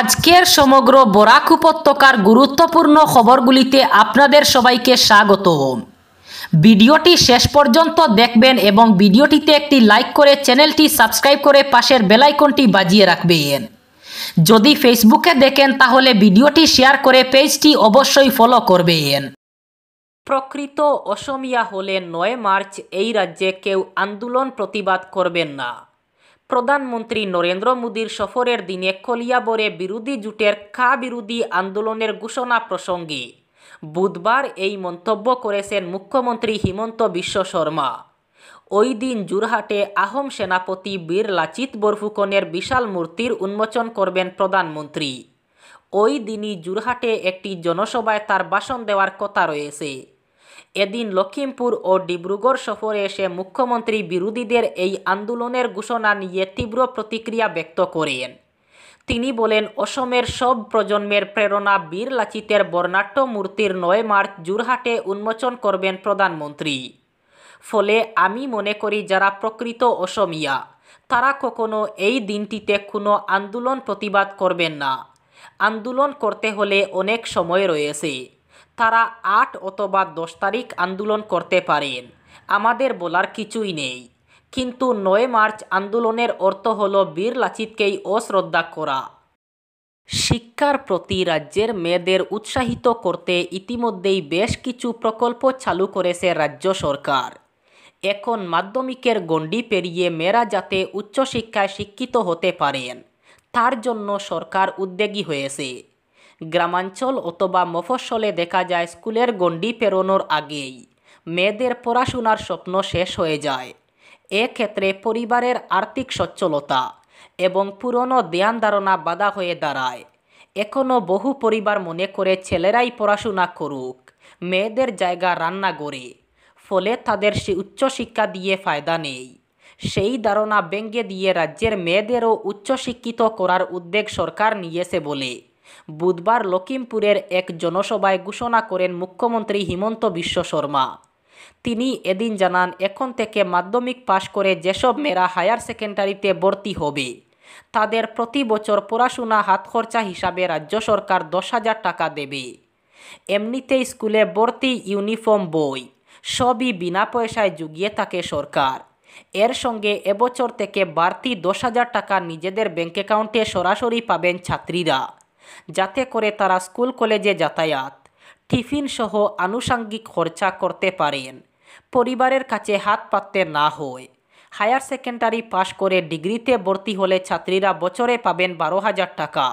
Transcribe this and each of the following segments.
আজকের সমগ্র বরাক উপত্যকার গুরুত্বপূর্ণ খবরগুলিতে আপনাদের সবাইকে স্বাগত ভিডিওটি শেষ পর্যন্ত দেখবেন এবং ভিডিওটিতে একটি লাইক করে চ্যানেলটি সাবস্ক্রাইব করে পাশের বেলাইকনটি বাজিয়ে রাখবেন যদি ফেসবুকে দেখেন তাহলে ভিডিওটি শেয়ার করে পেজটি অবশ্যই ফলো করবেন প্রকৃত অসমিয়া হলে নয় মার্চ এই রাজ্যে কেউ আন্দোলন প্রতিবাদ করবেন না প্রধানমন্ত্রী নরেন্দ্র মোদীর সফরের দিনে কলিয়াবরে বিরোধী জোটের খা বিরোধী আন্দোলনের ঘোষণা প্রসঙ্গে বুধবার এই মন্তব্য করেছেন মুখ্যমন্ত্রী হিমন্ত বিশ্ব শর্মা ওই দিন জুরহাটে আহম সেনাপতি বীর লাচিত বরফুকনের বিশাল মূর্তির উন্মোচন করবেন প্রধানমন্ত্রী ওই দিনই জুরহাটে একটি জনসভায় তার ভাষণ দেওয়ার কথা রয়েছে এদিন লক্ষিমপুর ও ডিব্রুগড় সফরে এসে মুখ্যমন্ত্রী বিরোধীদের এই আন্দোলনের ঘোষণা নিয়ে তীব্র প্রতিক্রিয়া ব্যক্ত করেন তিনি বলেন অসমের সব প্রজন্মের প্রেরণা বীর লাচিতের বর্ণাঢ্য মূর্তির নয় মার্চ জুরহাটে উন্মোচন করবেন প্রধানমন্ত্রী ফলে আমি মনে করি যারা প্রকৃত অসমিয়া তারা কখনো এই দিনটিতে কোনো আন্দোলন প্রতিবাদ করবেন না আন্দোলন করতে হলে অনেক সময় রয়েছে তারা আট অথবা দশ তারিখ আন্দোলন করতে পারেন আমাদের বলার কিছুই নেই কিন্তু নয় মার্চ আন্দোলনের অর্থ হল বীর লাচিতকেই অশ্রদ্ধা করা শিক্ষার প্রতি রাজ্যের মেয়েদের উৎসাহিত করতে ইতিমধ্যেই বেশ কিছু প্রকল্প চালু করেছে রাজ্য সরকার এখন মাধ্যমিকের গণ্ডি পেরিয়ে মেয়েরা যাতে উচ্চশিক্ষায় শিক্ষিত হতে পারেন তার জন্য সরকার উদ্যোগী হয়েছে গ্রামাঞ্চল অথবা মফস্বলে দেখা যায় স্কুলের গণ্ডি পেরোনোর আগেই মেয়েদের পড়াশোনার স্বপ্ন শেষ হয়ে যায় এক্ষেত্রে পরিবারের আর্থিক সচ্ছলতা এবং পুরনো দেয়ান ধারণা বাধা হয়ে দাঁড়ায় এখনও বহু পরিবার মনে করে ছেলেরাই পড়াশোনা করুক মেয়েদের জায়গা রান্না করে ফলে তাদের সে উচ্চশিক্ষা দিয়ে ফায়দা নেই সেই ধারণা ব্যঙ্গে দিয়ে রাজ্যের মেয়েদেরও উচ্চশিক্ষিত করার উদ্যোগ সরকার নিয়েছে বলে বুধবার লখিমপুরের এক জনসভায় ঘোষণা করেন মুখ্যমন্ত্রী হিমন্ত বিশ্ব শর্মা তিনি এদিন জানান এখন থেকে মাধ্যমিক পাশ করে যেসব মেয়েরা হায়ার সেকেন্ডারিতে ভর্তি হবে তাদের প্রতি বছর পড়াশোনা হাত খরচা হিসাবে রাজ্য সরকার দশ হাজার টাকা দেবে এমনিতেই স্কুলে ভর্তি ইউনিফর্ম বই সবই বিনা পয়সায় জুগিয়ে থাকে সরকার এর সঙ্গে এবছর থেকে বাড়তি দশ হাজার টাকা নিজেদের ব্যাঙ্ক অ্যাকাউন্টে সরাসরি পাবেন ছাত্রীরা যাতে করে তারা স্কুল কলেজে যাতায়াত টিফিন সহ আনুষাঙ্গিক খরচা করতে পারেন পরিবারের কাছে হাত পাততে না হয় হায়ার সেকেন্ডারি পাশ করে ডিগ্রিতে ভর্তি হলে ছাত্রীরা বছরে পাবেন বারো হাজার টাকা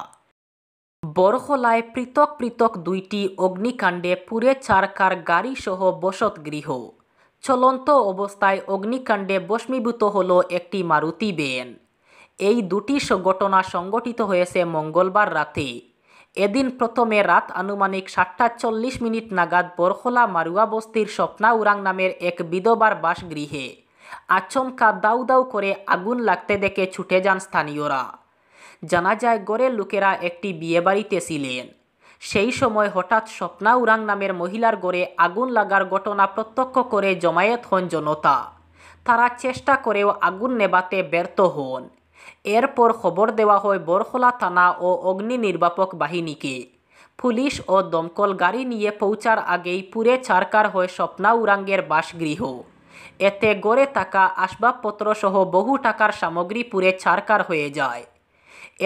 বরহলায় পৃথক পৃথক দুইটি অগ্নিকাণ্ডে পুরে চারকার গাড়িসহ বসত গৃহ চলন্ত অবস্থায় অগ্নিকাণ্ডে বস্মীভূত হল একটি মারুতি বেন এই দুটি ঘটনা সংগঠিত হয়েছে মঙ্গলবার রাতে এদিন প্রথমে রাত আনুমানিক সাতটা চল্লিশ মিনিট নাগাদ বরখোলা মারুয়া বস্তির স্বপ্না উরাং নামের এক বিধবার বাসগৃহে আচমকা দাউ দাউ করে আগুন লাগতে দেখে ছুটে যান স্থানীয়রা জানা যায় গড়ে লোকেরা একটি বিয়েবাড়িতে ছিলেন সেই সময় হঠাৎ স্বপ্না উরাং নামের মহিলার গড়ে আগুন লাগার ঘটনা প্রত্যক্ষ করে জমায়েত হন জনতা তারা চেষ্টা করেও আগুন নেবাতে ব্যর্থ হন এরপর খবর দেওয়া হয় বরখোলা থানা ও অগ্নি নির্বাপক বাহিনীকে পুলিশ ও দমকল গাড়ি নিয়ে পৌঁছার আগেই পুরে ছারকার হয় স্বপ্না উরাঙ্গের বাসগৃহ এতে গড়ে থাকা আসবাবপত্র সহ বহু টাকার সামগ্রী পুরে ছারকার হয়ে যায়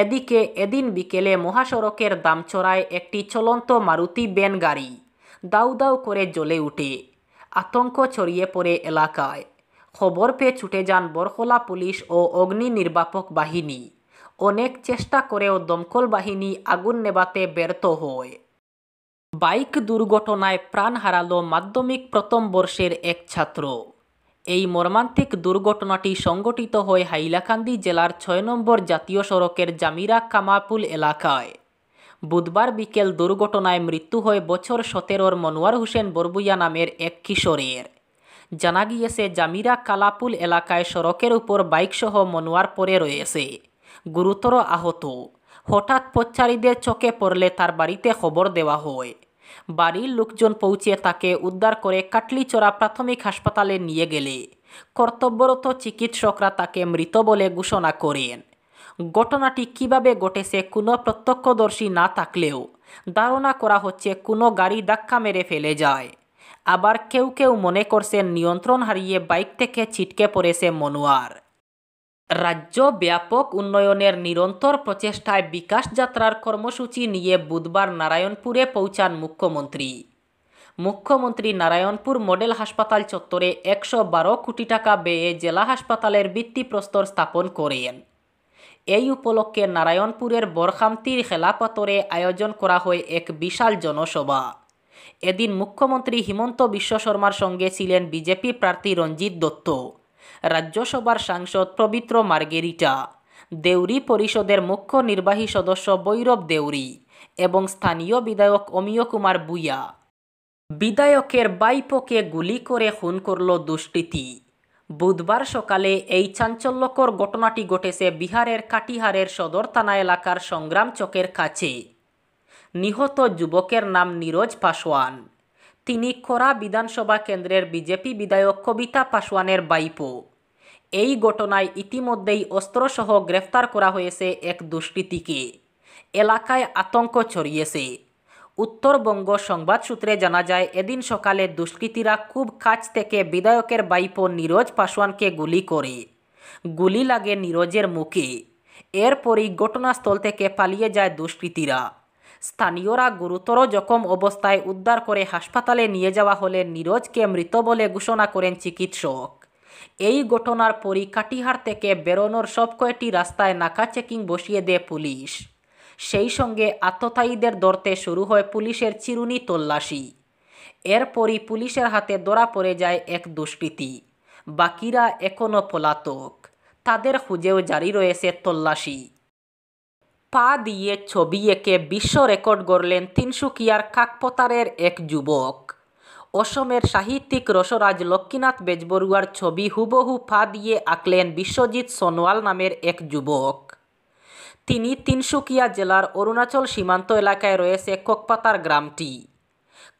এদিকে এদিন বিকেলে মহাসড়কের দামচড়ায় একটি চলন্ত মারুতি বেন গাড়ি দাউ দাউ করে জ্বলে উঠে আতঙ্ক ছড়িয়ে পড়ে এলাকায় খবর পেয়ে ছুটে যান বরখোলা পুলিশ ও অগ্নি নির্বাপক বাহিনী অনেক চেষ্টা করেও দমকল বাহিনী আগুন নেবাতে ব্যর্থ হয় বাইক দুর্ঘটনায় প্রাণ হারালো মাধ্যমিক প্রথম বর্ষের এক ছাত্র এই মর্মান্তিক দুর্ঘটনাটি সংগঠিত হয় হাইলাকান্দি জেলার ছয় নম্বর জাতীয় সড়কের জামিরা কামাপুল এলাকায় বুধবার বিকেল দুর্ঘটনায় মৃত্যু হয় বছর সতেরোর মনোয়ার হোসেন বরবুয়া নামের এক কিশোরের জানা গিয়েছে জামিরা কালাপুল এলাকায় সড়কের উপর বাইকসহ মনোয়ার পরে রয়েছে গুরুতর আহত হঠাৎ পচ্চারীদের চোখে পড়লে তার বাড়িতে খবর দেওয়া হয় বাড়ির লোকজন পৌঁছে তাকে উদ্ধার করে কাটলিচড়া প্রাথমিক হাসপাতালে নিয়ে গেলে কর্তব্যরত চিকিৎসকরা তাকে মৃত বলে ঘোষণা করেন ঘটনাটি কিভাবে ঘটেছে কোনো প্রত্যক্ষদর্শী না থাকলেও ধারণা করা হচ্ছে কোনো গাড়ি ধাক্কা মেরে ফেলে যায় আবার কেউ কেউ মনে করছেন নিয়ন্ত্রণ হারিয়ে বাইক থেকে ছিটকে পড়েছে মনোয়ার রাজ্য ব্যাপক উন্নয়নের নিরন্তর প্রচেষ্টায় বিকাশ যাত্রার কর্মসূচি নিয়ে বুধবার নারায়ণপুরে পৌঁছান মুখ্যমন্ত্রী মুখ্যমন্ত্রী নারায়ণপুর মডেল হাসপাতাল চত্বরে একশো বারো কোটি টাকা ব্যয়ে জেলা হাসপাতালের ভিত্তিপ্রস্তর স্থাপন করেন এই উপলক্ষে নারায়ণপুরের বরখামতির খেলাপাতরে আয়োজন করা হয় এক বিশাল জনসভা এদিন মুখ্যমন্ত্রী হিমন্ত বিশ্ব শর্মার সঙ্গে ছিলেন বিজেপি প্রার্থী রঞ্জিত দত্ত রাজ্যসভার সাংসদ পবিত্র মার্গেরিটা দেউরি পরিষদের মুখ্য নির্বাহী সদস্য বৈরব দেউরি এবং স্থানীয় বিধায়ক অমিয় কুমার বুয়া বিধায়কের বাইপকে গুলি করে খুন করল দুষ্কৃতী বুধবার সকালে এই চাঞ্চল্যকর ঘটনাটি ঘটেছে বিহারের কাটিহারের সদর থানা এলাকার সংগ্রাম চকের কাছে নিহত যুবকের নাম নীরজ পাশওয়ান তিনি খোরা বিধানসভা কেন্দ্রের বিজেপি বিধায়ক কবিতা পাশওয়ানের বাইপো এই ঘটনায় ইতিমধ্যেই অস্ত্রসহ গ্রেফতার করা হয়েছে এক দুষ্কৃতীকে এলাকায় আতঙ্ক ছড়িয়েছে উত্তরবঙ্গ সংবাদ সূত্রে জানা যায় এদিন সকালে দুষ্কৃতীরা খুব কাছ থেকে বিধায়কের বাইপো নীরজ পাশওয়ানকে গুলি করে গুলি লাগে নীরজের মুখে এরপরই ঘটনাস্থল থেকে পালিয়ে যায় দুষ্কৃতীরা স্থানীয়রা গুরুতর জখম অবস্থায় উদ্ধার করে হাসপাতালে নিয়ে যাওয়া হলে নীরজকে মৃত বলে ঘোষণা করেন চিকিৎসক এই ঘটনার পরই থেকে বেরোনোর সব কয়েকটি রাস্তায় নাকা চেকিং বসিয়ে দেয় পুলিশ সেই সঙ্গে আততায়ীদের ধরতে শুরু হয় পুলিশের চিরুনি তল্লাশি এরপরই পুলিশের হাতে ধরা পড়ে যায় এক দুষ্কৃতী বাকিরা এখনও পলাতক তাদের খুঁজেও জারি রয়েছে তল্লাশি পা দিয়ে ছবি এঁকে বিশ্ব রেকর্ড গড়লেন তিনসুকিয়ার কাকপতারের এক যুবক অসমের সাহিত্যিক রসরাজ লক্ষ্মীনাথ বেজবরুয়ার ছবি হুবহু পা দিয়ে আঁকলেন বিশ্বজিৎ সোনোয়াল নামের এক যুবক তিনি তিনসুকিয়া জেলার অরুণাচল সীমান্ত এলাকায় রয়েছে ককপাতার গ্রামটি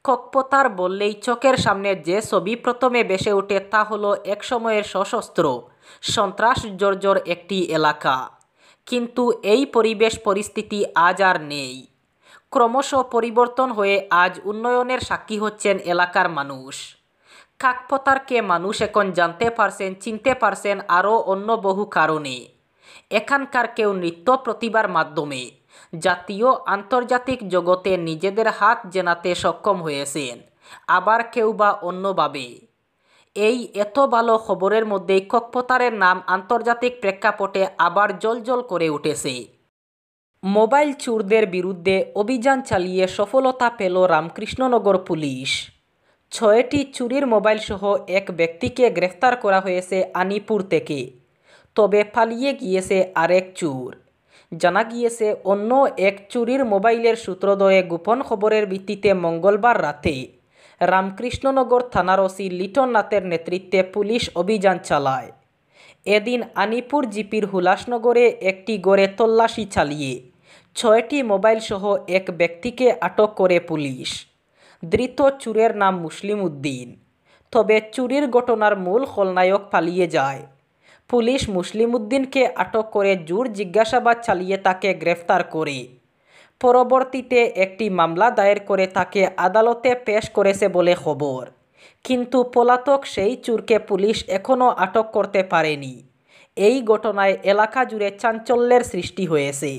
কোকপতার বললেই চোখের সামনে যে ছবি প্রথমে বেসে ওঠে তা হল সময়ের সশস্ত্র সন্ত্রাস জর্জর একটি এলাকা কিন্তু এই পরিবেশ পরিস্থিতি আজ আর নেই ক্রমশ পরিবর্তন হয়ে আজ উন্নয়নের সাক্ষী হচ্ছেন এলাকার মানুষ কাকপতারকে মানুষ এখন জানতে পারছেন চিনতে পারছেন আরও অন্য বহু কারণে এখানকার কেউ নৃত্য প্রতিভার মাধ্যমে জাতীয় আন্তর্জাতিক জগতে নিজেদের হাত জেনাতে সক্ষম হয়েছেন আবার কেউ বা অন্যভাবে এই এত ভালো খবরের মধ্যে কক্ষপতারের নাম আন্তর্জাতিক প্রেক্ষাপটে আবার জলজল করে উঠেছে মোবাইল চুরদের বিরুদ্ধে অভিযান চালিয়ে সফলতা পেল রামকৃষ্ণনগর পুলিশ ছয়টি চুরির মোবাইলসহ এক ব্যক্তিকে গ্রেফতার করা হয়েছে আনিপুর থেকে তবে পালিয়ে গিয়েছে আরেক চুর জানা গিয়েছে অন্য এক চুরির মোবাইলের সূত্রদয়ে গোপন খবরের ভিত্তিতে মঙ্গলবার রাতে রামকৃষ্ণনগর থানার ওসি লিটন নাথের নেতৃত্বে পুলিশ অভিযান চালায় এদিন আনিপুর জিপির হুলাসনগরে একটি গড়ে তল্লাশি চালিয়ে ছয়টি মোবাইলসহ এক ব্যক্তিকে আটক করে পুলিশ ধৃত চুরের নাম মুসলিম উদ্দিন তবে চুরির ঘটনার মূল খলনায়ক পালিয়ে যায় পুলিশ মুসলিম উদ্দিনকে আটক করে জোর জিজ্ঞাসাবাদ চালিয়ে তাকে গ্রেফতার করে পরবর্তীতে একটি মামলা দায়ের করে তাকে আদালতে পেশ করেছে বলে খবর কিন্তু পলাতক সেই চুরকে পুলিশ এখনও আটক করতে পারেনি এই ঘটনায় এলাকা জুড়ে চাঞ্চল্যের সৃষ্টি হয়েছে